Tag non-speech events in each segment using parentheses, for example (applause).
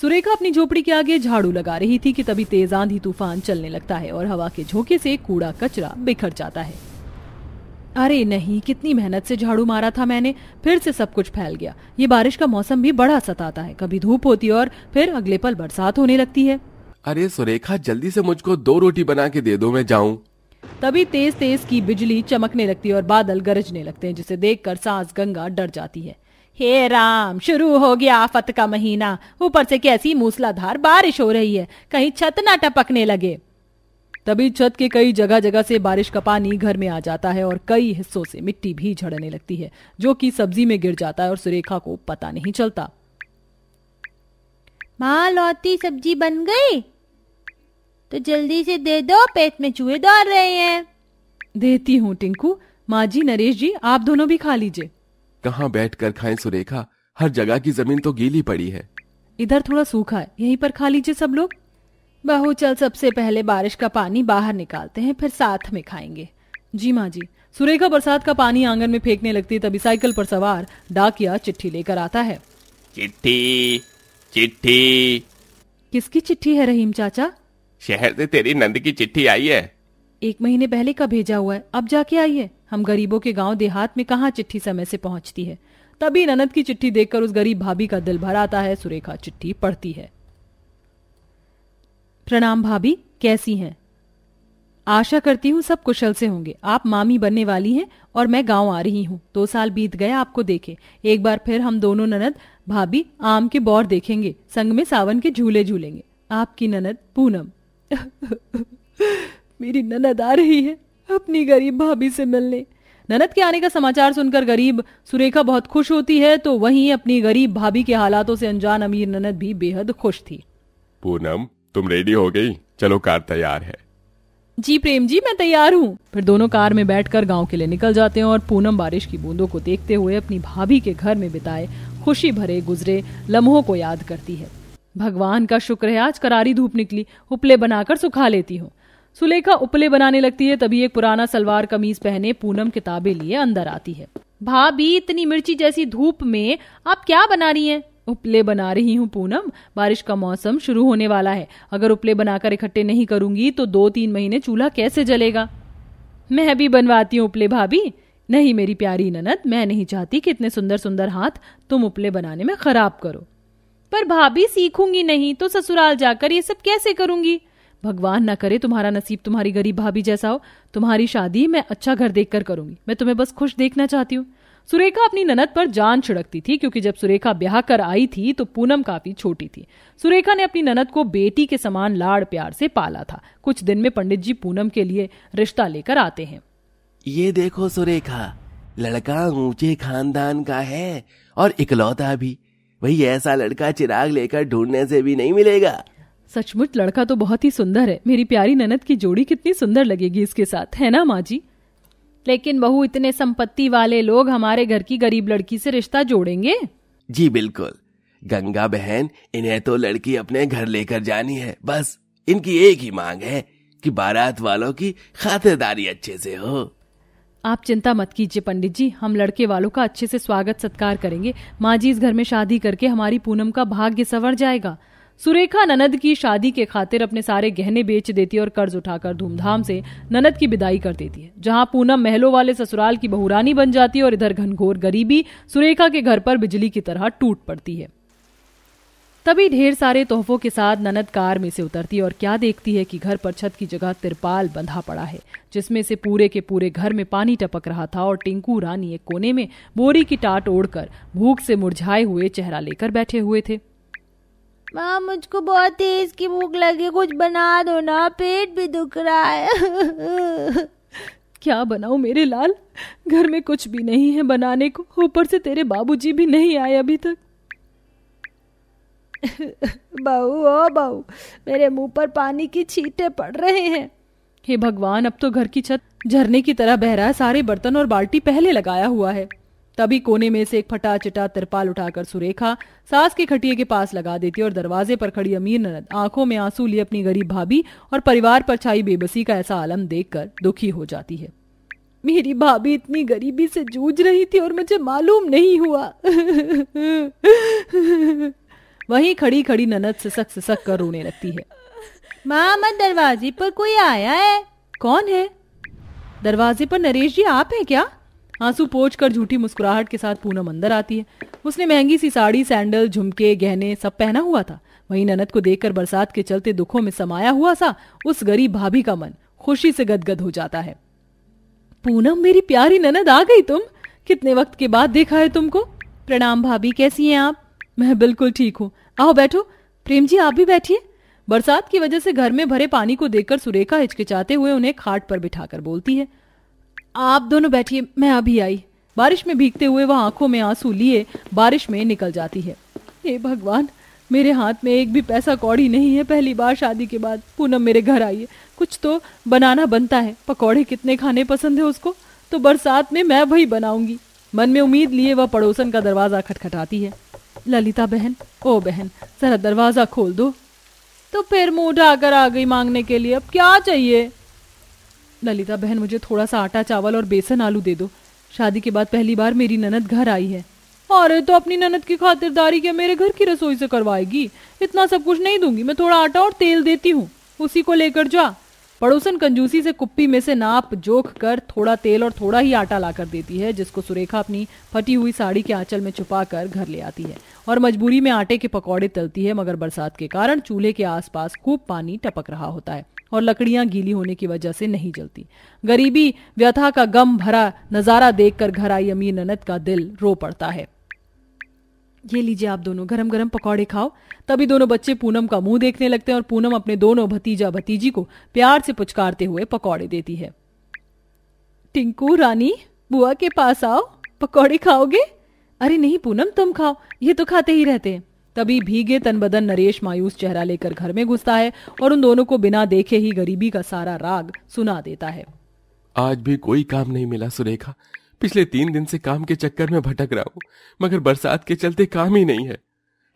सुरेखा अपनी झोपड़ी के आगे झाड़ू लगा रही थी कि तभी तेज आंधी तूफान चलने लगता है और हवा के झोंके से कूड़ा कचरा बिखर जाता है अरे नहीं कितनी मेहनत से झाड़ू मारा था मैंने फिर से सब कुछ फैल गया ये बारिश का मौसम भी बड़ा सताता है कभी धूप होती है और फिर अगले पल बरसात होने लगती है अरे सुरेखा जल्दी से मुझको दो रोटी बना के दे दो मैं जाऊँ तभी तेज तेज की बिजली चमकने लगती है और बादल गरजने लगते हैं जिसे देखकर सांस गंगा डर जाती है हे राम शुरू हो गया आफत का महीना ऊपर से कैसी मूसलाधार बारिश हो रही है कहीं छत ना टपकने लगे तभी छत के कई जगह जगह से बारिश का पानी घर में आ जाता है और कई हिस्सों से मिट्टी भी झड़ने लगती है जो कि सब्जी में गिर जाता है और सुरेखा को पता नहीं चलता माँ लौती सब्जी बन गई तो जल्दी से दे दो पेट में चूहे दौड़ रहे हैं देती हूँ टिंकू माँ जी नरेश जी आप दोनों भी खा लीजिए कहाँ बैठ कर खाए सुरेखा हर जगह की जमीन तो गीली पड़ी है इधर थोड़ा सूखा है यहीं पर खा लीजिए सब लोग बहू चल सबसे पहले बारिश का पानी बाहर निकालते हैं फिर साथ में खाएंगे जी माँ जी सुरेखा बरसात का पानी आंगन में फेंकने लगती तभी साइकिल पर सवार डाकिया चिट्ठी लेकर आता है चिट्ठी चिट्ठी किसकी चिट्ठी है रहीम चाचा शहर से तेरी नंद की चिट्ठी आई है एक महीने पहले का भेजा हुआ है अब जाके है हम गरीबों के गांव देहात में कहाँ चिट्ठी समय से पहुंचती है तभी ननद की चिट्ठी देखकर उस गरीब भाभी का दिल भर आता है सुरेखा चिट्ठी पढ़ती है प्रणाम भाभी कैसी हैं आशा करती हूँ सब कुशल से होंगे आप मामी बनने वाली हैं और मैं गांव आ रही हूँ दो साल बीत गए आपको देखे एक बार फिर हम दोनों ननद भाभी आम के बौर देखेंगे संग में सावन के झूले झूलेंगे आपकी ननद पूनम (laughs) मेरी ननद आ रही है अपनी गरीब भाभी से मिलने ननद के आने का समाचार सुनकर गरीब सुरेखा बहुत खुश होती है तो वहीं अपनी गरीब भाभी के हालातों से अनजान अमीर ननद भी बेहद खुश थी पूनम तुम रेडी हो गई चलो कार तैयार है जी प्रेम जी मैं तैयार हूँ फिर दोनों कार में बैठकर गांव के लिए निकल जाते हैं और पूनम बारिश की बूंदों को देखते हुए अपनी भाभी के घर में बिताए खुशी भरे गुजरे लम्हों को याद करती है भगवान का शुक्र है आज करारी धूप निकली उपले बनाकर सुखा लेती हूँ सुलेखा उपले बनाने लगती है तभी एक पुराना सलवार कमीज पहने पूनम किताबें लिए अंदर आती है भाभी इतनी मिर्ची जैसी धूप में आप क्या बना रही हैं उपले बना रही हूँ पूनम बारिश का मौसम शुरू होने वाला है अगर उपले बनाकर इकट्ठे नहीं करूंगी तो दो तीन महीने चूल्हा कैसे जलेगा मैं भी बनवाती हूँ उपले भाभी नहीं मेरी प्यारी ननद मैं नहीं चाहती कि इतने सुंदर सुंदर हाथ तुम उपले बनाने में खराब करो पर भाभी सीखूंगी नहीं तो ससुराल जाकर ये सब कैसे करूंगी भगवान ना करे तुम्हारा नसीब तुम्हारी गरीब भाभी जैसा हो तुम्हारी शादी मैं अच्छा घर देख कर करूंगी मैं तुम्हें बस खुश देखना चाहती हूँ सुरेखा अपनी ननद पर जान छिड़कती थी क्योंकि जब सुरेखा ब्याह कर आई थी तो पूनम काफी छोटी थी सुरेखा ने अपनी ननद को बेटी के समान लाड़ प्यार से पाला था कुछ दिन में पंडित जी पूनम के लिए रिश्ता लेकर आते हैं ये देखो सुरेखा लड़का ऊंचे खानदान का है और इकलौता भी वही ऐसा लड़का चिराग लेकर ढूंढने से भी नहीं मिलेगा सचमुच लड़का तो बहुत ही सुंदर है मेरी प्यारी ननद की जोड़ी कितनी सुंदर लगेगी इसके साथ है ना माँ जी लेकिन बहू इतने संपत्ति वाले लोग हमारे घर की गरीब लड़की से रिश्ता जोड़ेंगे जी बिल्कुल गंगा बहन इन्हें तो लड़की अपने घर लेकर जानी है बस इनकी एक ही मांग है कि बारात वालों की खातिरदारी अच्छे से हो आप चिंता मत कीजिए पंडित जी हम लड़के वालों का अच्छे से स्वागत सत्कार करेंगे माँ जी इस घर में शादी करके हमारी पूनम का भाग्य सवर जाएगा सुरेखा ननद की शादी के खातिर अपने सारे गहने बेच देती है और कर्ज उठाकर धूमधाम से ननद की विदाई कर देती है जहां पूनम महलों वाले ससुराल की बहुरानी बन जाती है और इधर घनघोर गरीबी सुरेखा के घर पर बिजली की तरह टूट पड़ती है तभी ढेर सारे तोहफों के साथ ननद कार में से उतरती और क्या देखती है कि घर पर छत की जगह तिरपाल बंधा पड़ा है जिसमें से पूरे के पूरे घर में पानी टपक रहा था और टिंकू रानी एक कोने में बोरी की टाट ओढ़कर भूख से मुरझाए हुए चेहरा लेकर बैठे हुए थे माँ मुझको बहुत तेज की भूख लगी कुछ बना दो ना पेट भी दुख रहा है क्या बनाऊ मेरे लाल घर में कुछ भी नहीं है बनाने को ऊपर से तेरे बाबूजी भी नहीं आए अभी तक बहू ओ बहू मेरे मुंह पर पानी की छींटे पड़ रहे हैं हे भगवान अब तो घर की छत झरने की तरह बह रहा है सारे बर्तन और बाल्टी पहले लगाया हुआ है तभी कोने में से एक फटा चिटा तिरपाल उठाकर सुरेखा सास के खटिए के पास लगा देती और दरवाजे पर खड़ी अमीर ननद आंखों में आंसू लिए अपनी गरीब भाभी और परिवार पर छाई बेबसी का ऐसा आलम देखकर दुखी हो जाती है मेरी भाभी इतनी गरीबी से जूझ रही थी और मुझे मालूम नहीं हुआ वहीं खड़ी खड़ी ननद सिसक सिसक कर रोने लगती है मामा दरवाजे पर कोई आया है कौन है दरवाजे पर नरेश जी आप हैं क्या आंसू पोच कर झूठी मुस्कुराहट के साथ पूनम अंदर आती है उसने महंगी सी साड़ी सैंडल झुमके गहने सब पहना हुआ था वही ननद को देखकर बरसात के चलते दुखों में समाया हुआ सा उस गरीब भाभी का मन खुशी से गदगद हो जाता है पूनम मेरी प्यारी ननद आ गई तुम कितने वक्त के बाद देखा है तुमको प्रणाम भाभी कैसी हैं आप मैं बिल्कुल ठीक हूँ आओ बैठो प्रेम जी आप भी बैठिए बरसात की वजह से घर में भरे पानी को देखकर सुरेखा हिचकिचाते हुए उन्हें खाट पर बिठाकर बोलती है आप दोनों बैठिए मैं अभी आई बारिश में भीगते हुए वह आंखों में आंसू लिए बारिश में निकल जाती है हे भगवान मेरे हाथ में एक भी पैसा कौड़ी नहीं है पहली बार शादी के बाद पूनम मेरे घर आई है कुछ तो बनाना बनता है पकौड़े कितने खाने पसंद है उसको तो बरसात में मैं वही बनाऊंगी मन में उम्मीद लिए वह पड़ोसन का दरवाज़ा खटखटाती है ललिता बहन ओ बहन जरा दरवाज़ा खोल दो तो फिर मुंह उठाकर आ गई मांगने के लिए अब क्या चाहिए ललिता बहन मुझे थोड़ा सा आटा चावल और बेसन आलू दे दो शादी के बाद पहली बार मेरी ननद घर आई है अरे तो अपनी ननद की खातिरदारी क्या मेरे घर की रसोई से करवाएगी इतना सब कुछ नहीं दूंगी मैं थोड़ा आटा और तेल देती हूँ उसी को लेकर जा पड़ोसन कंजूसी से कुप्पी में से नाप जोख कर थोड़ा तेल और थोड़ा ही आटा लाकर देती है जिसको सुरेखा अपनी फटी हुई साड़ी के आंचल में छुपा कर घर ले आती है और मजबूरी में आटे के पकौड़े तलती है मगर बरसात के कारण चूल्हे के आसपास खूब पानी टपक रहा होता है और लकड़ियां गीली होने की वजह से नहीं जलती गरीबी व्यथा का गम भरा नजारा देखकर घर आई अमीर ननद का दिल रो पड़ता है ये लीजिए आप दोनों गरम गरम पकौड़े खाओ तभी दोनों बच्चे पूनम का मुंह देखने लगते हैं और पूनम अपने दोनों भतीजा भतीजी को प्यार से पुचकारते हुए पकौड़े देती है टिंकू रानी बुआ के पास आओ पकौड़े खाओगे अरे नहीं पूनम तुम खाओ ये तो खाते ही रहते हैं तभी भीगे तनबदन नरेश मायूस चेहरा लेकर घर में घुसता है और उन दोनों को बिना देखे ही गरीबी का सारा राग सुना देता है आज भी कोई काम नहीं मिला सुरेखा पिछले तीन दिन से काम के चक्कर में भटक रहा हूँ मगर बरसात के चलते काम ही नहीं है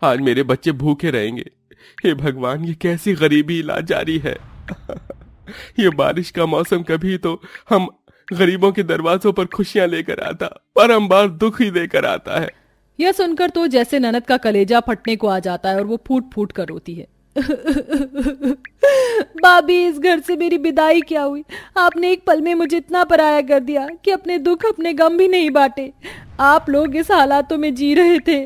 आज मेरे बच्चे भूखे रहेंगे हे भगवान ये कैसी गरीबी जारी है (laughs) ये बारिश का मौसम कभी तो हम गरीबों के दरवाजों पर खुशियां लेकर आता पर हम बार दुख ही देकर आता है यह सुनकर तो जैसे ननद का कलेजा फटने को आ जाता है और वो फूट फूट कर रोती है (laughs) बाबी इस घर से मेरी विदाई क्या हुई आपने एक पल में मुझे इतना पराया कर दिया कि अपने दुख अपने गम भी नहीं बांटे आप लोग इस हालातों में जी रहे थे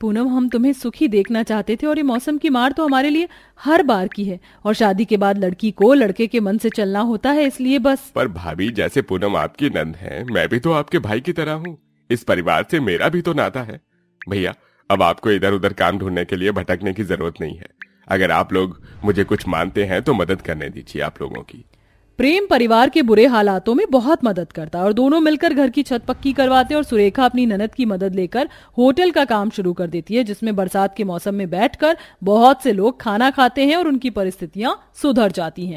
पूनम हम तुम्हें सुखी देखना चाहते थे और ये मौसम की मार तो हमारे लिए हर बार की है और शादी के बाद लड़की को लड़के के मन से चलना होता है इसलिए बस पर भाभी जैसे पूनम आपकी नंद है मैं भी तो आपके भाई की तरह हूँ इस परिवार से मेरा भी तो नाता है भैया अब आपको इधर उधर काम ढूंढने के लिए भटकने की जरूरत नहीं है अगर आप लोग मुझे कुछ मानते हैं तो मदद करने दीजिए आप लोगों की प्रेम परिवार के बुरे हालातों में बहुत मदद करता है और दोनों मिलकर घर की छत पक्की करवाते और सुरेखा अपनी ननद की मदद लेकर होटल का काम शुरू कर देती है जिसमें बरसात के मौसम में बैठकर बहुत से लोग खाना खाते हैं और उनकी परिस्थितियां सुधर जाती हैं